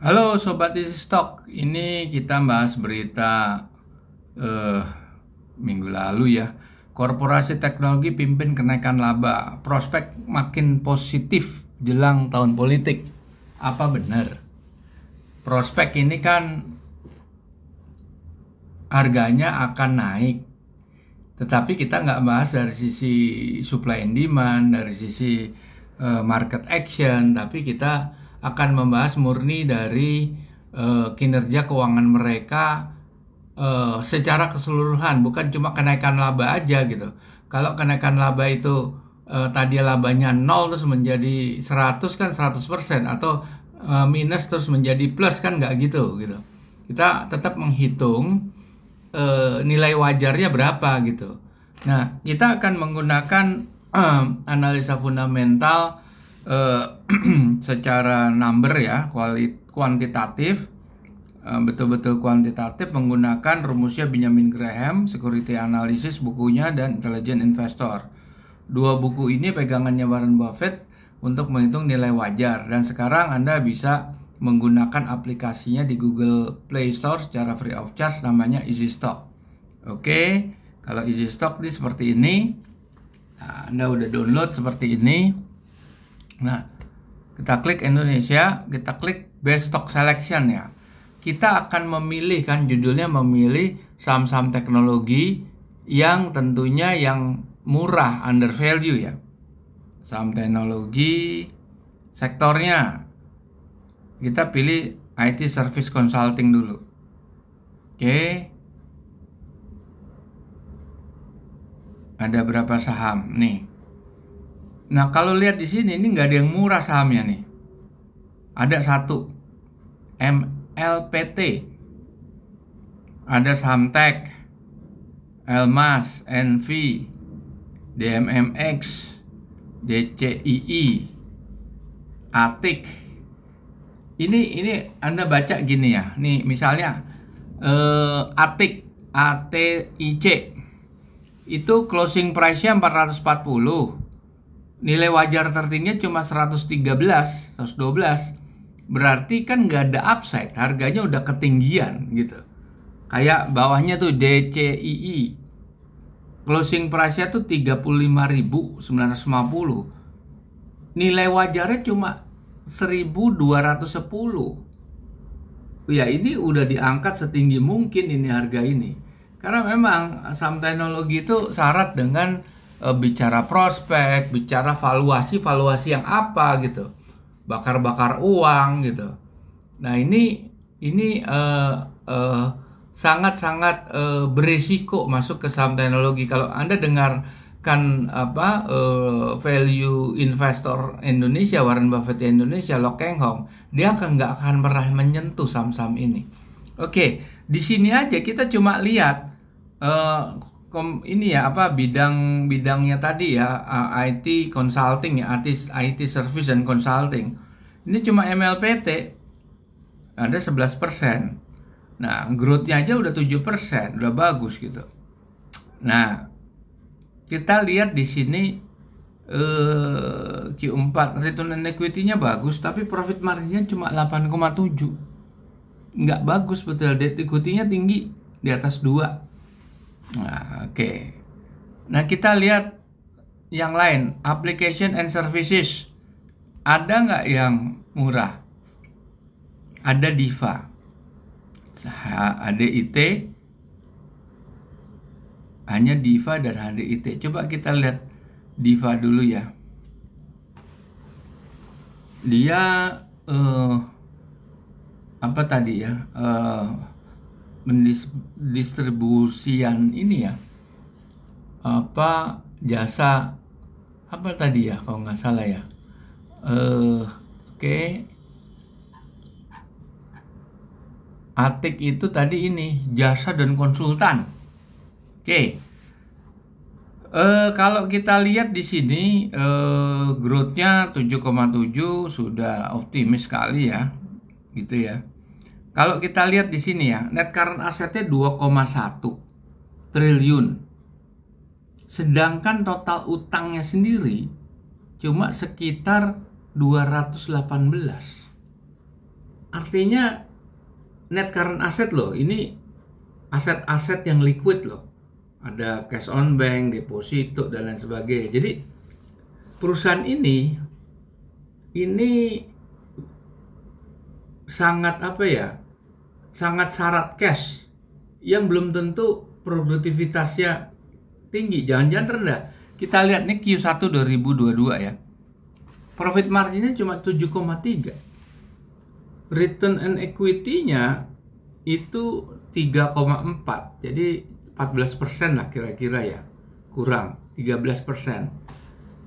Halo Sobat Stock, ini kita bahas berita eh, minggu lalu ya. Korporasi teknologi pimpin kenaikan laba, prospek makin positif jelang tahun politik. Apa benar? Prospek ini kan harganya akan naik. Tetapi kita nggak bahas dari sisi supply and demand, dari sisi uh, market action, tapi kita akan membahas murni dari uh, kinerja keuangan mereka uh, secara keseluruhan, bukan cuma kenaikan laba aja gitu. Kalau kenaikan laba itu uh, tadi labanya nol terus menjadi 100 kan 100% atau uh, minus terus menjadi plus kan nggak gitu gitu. Kita tetap menghitung uh, nilai wajarnya berapa gitu. Nah, kita akan menggunakan analisa fundamental uh, secara number ya kualit kuantitatif eh, betul-betul kuantitatif menggunakan rumusnya Benjamin Graham, Security Analysis bukunya dan Intelligent Investor. Dua buku ini pegangannya Warren Buffett untuk menghitung nilai wajar dan sekarang Anda bisa menggunakan aplikasinya di Google Play Store secara free of charge namanya Easy Stock. Oke, kalau Easy Stock ini seperti ini. Nah, Anda udah download seperti ini. Nah, kita klik Indonesia, kita klik Best Stock Selection ya. Kita akan memilih kan judulnya memilih saham-saham teknologi yang tentunya yang murah under value ya. Saham teknologi sektornya kita pilih IT Service Consulting dulu. Oke. Ada berapa saham nih? Nah kalau lihat di sini ini nggak ada yang murah sahamnya nih. Ada satu MLPT, ada saham Samtek, Elmas, NV, DMMX, DCII, Atik. Ini ini Anda baca gini ya. Nih misalnya eh, Atik ATIC itu closing price-nya 440 nilai wajar tertingginya cuma 113, 112. Berarti kan nggak ada upside, harganya udah ketinggian gitu. Kayak bawahnya tuh DCII. Closing price-nya tuh 35.950. Nilai wajarnya cuma 1210. Ya ini udah diangkat setinggi mungkin ini harga ini. Karena memang saham teknologi itu syarat dengan Eh, bicara prospek, bicara valuasi-valuasi yang apa gitu. Bakar-bakar uang gitu. Nah, ini ini eh, eh, sangat-sangat sangat-sangat uh, berisiko masuk ke saham teknologi. Kalau Anda dengarkan apa uh, value investor Indonesia Warren Buffett Indonesia Lo Keng Hong, dia akan nggak akan pernah menyentuh saham-saham ini. Oke, di sini aja kita cuma lihat uh, kom ini ya apa bidang bidangnya tadi ya IT consulting ya artis IT service and consulting ini cuma MLPT ada 11 persen nah growthnya aja udah 7 persen udah bagus gitu nah kita lihat di sini eh, Q4 return on equity-nya bagus tapi profit marginnya cuma 8,7 nggak bagus betul debt equity-nya tinggi di atas 2 Nah, oke. Okay. Nah, kita lihat yang lain, application and services. Ada nggak yang murah? Ada Diva, HDIT, hanya Diva dan HDIT. Coba kita lihat Diva dulu ya. Dia uh, apa tadi ya? Uh, pendistribusian ini ya apa jasa apa tadi ya kalau nggak salah ya eh oke okay. atik itu tadi ini jasa dan konsultan oke okay. Uh, eh, kalau kita lihat di sini uh, growth-nya 7,7 sudah optimis sekali ya. Gitu ya. Kalau kita lihat di sini ya, net current asetnya 2,1 triliun. Sedangkan total utangnya sendiri cuma sekitar 218. Artinya net current aset loh, ini aset-aset yang liquid loh. Ada cash on bank, deposito dan lain sebagainya. Jadi perusahaan ini ini sangat apa ya? sangat syarat cash yang belum tentu produktivitasnya tinggi, jangan-jangan rendah. Kita lihat nih Q1 2022 ya. Profit marginnya cuma 7,3. Return and equity-nya itu 3,4. Jadi 14% lah kira-kira ya. Kurang 13%.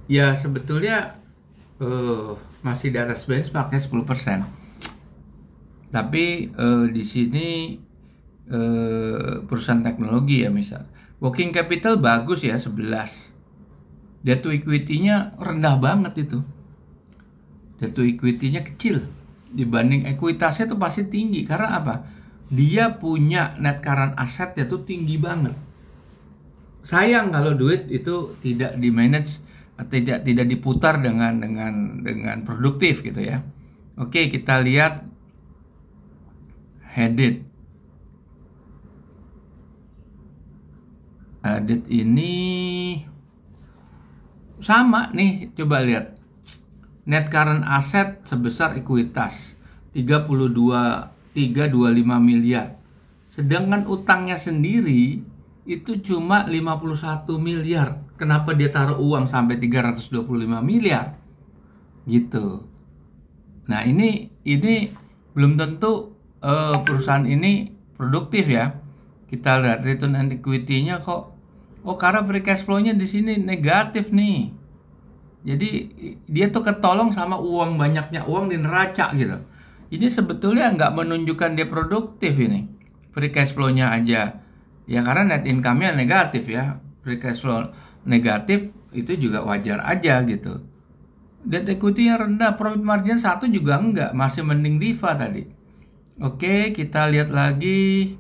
Ya sebetulnya uh, masih di atas benchmarknya 10% tapi eh, di sini eh, perusahaan teknologi ya misal working capital bagus ya 11 debt to equity-nya rendah banget itu debt to equity-nya kecil dibanding ekuitasnya itu pasti tinggi karena apa dia punya net current asset itu tinggi banget sayang kalau duit itu tidak di manage tidak tidak diputar dengan dengan dengan produktif gitu ya oke kita lihat headed. Headed ini sama nih, coba lihat. Net current asset sebesar ekuitas 32 325 miliar. Sedangkan utangnya sendiri itu cuma 51 miliar. Kenapa dia taruh uang sampai 325 miliar? Gitu. Nah, ini ini belum tentu uh, perusahaan ini produktif ya kita lihat return and equity-nya kok oh karena free cash flow-nya di sini negatif nih jadi dia tuh ketolong sama uang banyaknya uang di neraca gitu ini sebetulnya nggak menunjukkan dia produktif ini free cash flow-nya aja ya karena net income-nya negatif ya free cash flow negatif itu juga wajar aja gitu debt equity yang rendah profit margin satu juga enggak masih mending diva tadi Oke, kita lihat lagi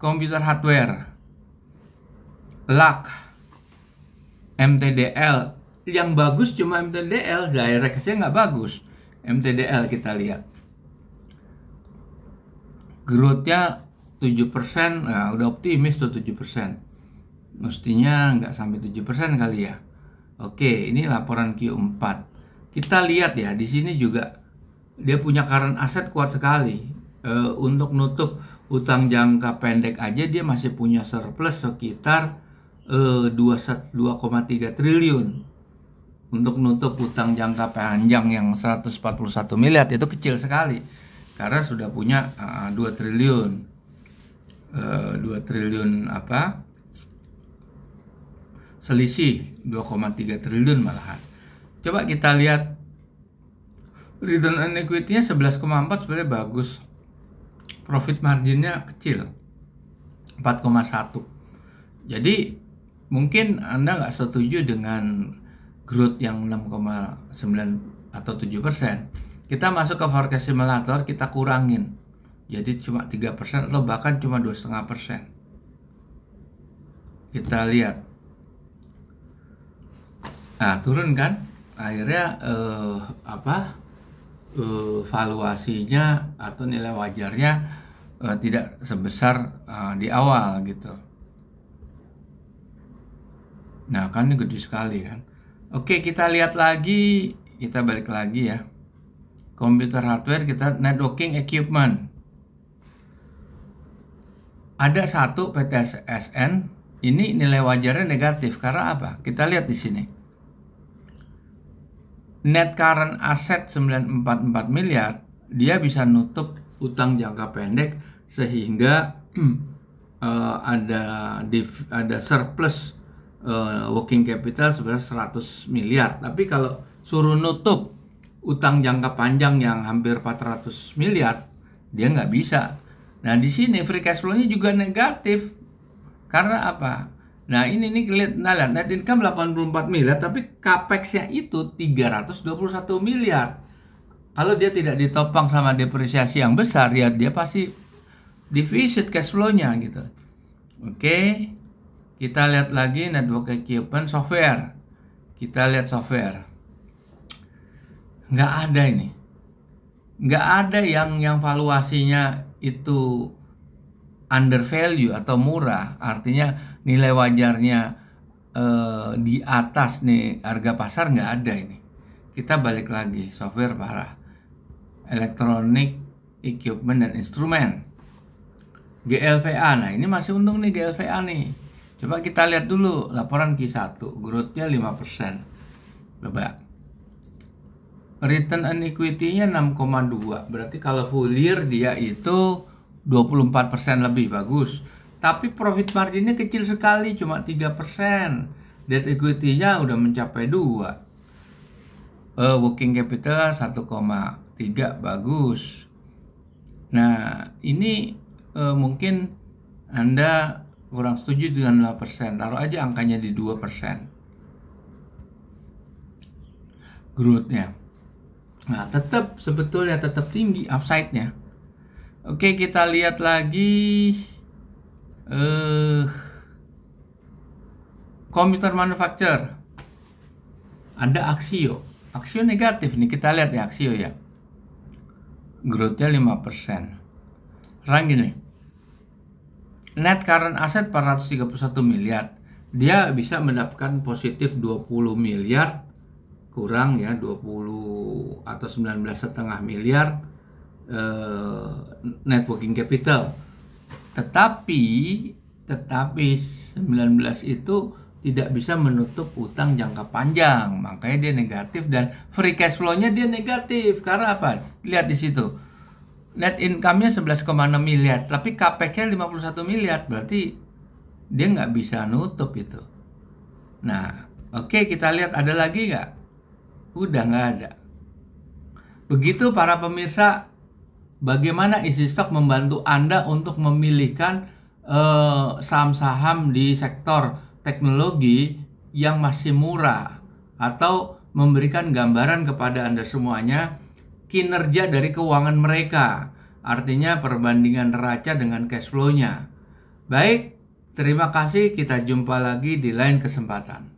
komputer hardware. LAK MTDL yang bagus cuma MTDL, direct nya nggak bagus. MTDL kita lihat. Growth-nya 7%, nah udah optimis tuh 7%. Mestinya nggak sampai 7% kali ya. Oke, ini laporan Q4. Kita lihat ya, di sini juga dia punya current asset kuat sekali e, untuk nutup utang jangka pendek aja dia masih punya surplus sekitar e, eh, 2,3 triliun untuk nutup utang jangka panjang yang 141 miliar itu kecil sekali karena sudah punya uh, eh, 2 triliun uh, 2 triliun apa selisih 2,3 triliun malahan coba kita lihat return on equity-nya 11,4 sebenarnya bagus profit marginnya kecil 4,1 jadi mungkin anda nggak setuju dengan growth yang 6,9 atau 7 persen kita masuk ke forecast simulator kita kurangin jadi cuma 3 persen atau bahkan cuma 2,5 persen kita lihat nah turun kan akhirnya eh, apa uh, valuasinya atau nilai wajarnya uh, tidak sebesar uh, di awal gitu. Nah kan ini gede sekali kan. Oke kita lihat lagi, kita balik lagi ya. Komputer hardware kita networking equipment. Ada satu PTSSN. ini nilai wajarnya negatif karena apa? Kita lihat di sini net current asset 944 miliar, dia bisa nutup utang jangka pendek sehingga uh, ada div, ada surplus uh, working capital sebesar 100 miliar. Tapi kalau suruh nutup utang jangka panjang yang hampir 400 miliar, dia nggak bisa. Nah di sini free cash flow-nya juga negatif. Karena apa? Nah ini nih lihat nah, net income 84 miliar tapi capexnya itu 321 miliar. Kalau dia tidak ditopang sama depresiasi yang besar ya dia pasti defisit cash flow-nya gitu. Oke. Kita lihat lagi network equipment software. Kita lihat software. Nggak ada ini. Nggak ada yang yang valuasinya itu under value atau murah, artinya nilai wajarnya eh, di atas nih harga pasar nggak ada ini. Kita balik lagi software parah, elektronik, equipment dan instrumen. GLVA, nah ini masih untung nih GLVA nih. Coba kita lihat dulu laporan Q1, growthnya 5%. Coba. Return on equity-nya 6,2. Berarti kalau full year dia itu 24% lebih bagus. Tapi profit marginnya kecil sekali, cuma 3%. Debt equity-nya udah mencapai 2. Uh, eh, working capital 1,3 bagus. Nah, ini uh, mungkin Anda kurang setuju dengan 5%. Taruh aja angkanya di 2%. Growth-nya. Nah, tetap sebetulnya tetap tinggi upside-nya Oke, kita lihat lagi eh komputer manufacture. Ada aksiyo, aksiyo negatif nih, kita lihat ya aksiyo ya. Growthnya 5%. Sekarang gini. Net current asset 431 miliar. Dia bisa mendapatkan positif 20 miliar kurang ya 20 atau 19 setengah miliar uh, networking capital. Tetapi tetapi 19 itu tidak bisa menutup utang jangka panjang, makanya dia negatif dan free cash flow-nya dia negatif. Karena apa? Lihat di situ. Net income-nya 11,6 miliar, tapi CapEx-nya 51 miliar, berarti dia nggak bisa nutup itu. Nah, oke okay, kita lihat ada lagi nggak? Udah nggak ada. Begitu para pemirsa bagaimana isi stok membantu Anda untuk memilihkan eh, saham-saham eh, di sektor teknologi yang masih murah atau memberikan gambaran kepada Anda semuanya kinerja dari keuangan mereka, artinya perbandingan neraca dengan cash flow-nya. Baik, terima kasih, kita jumpa lagi di lain kesempatan.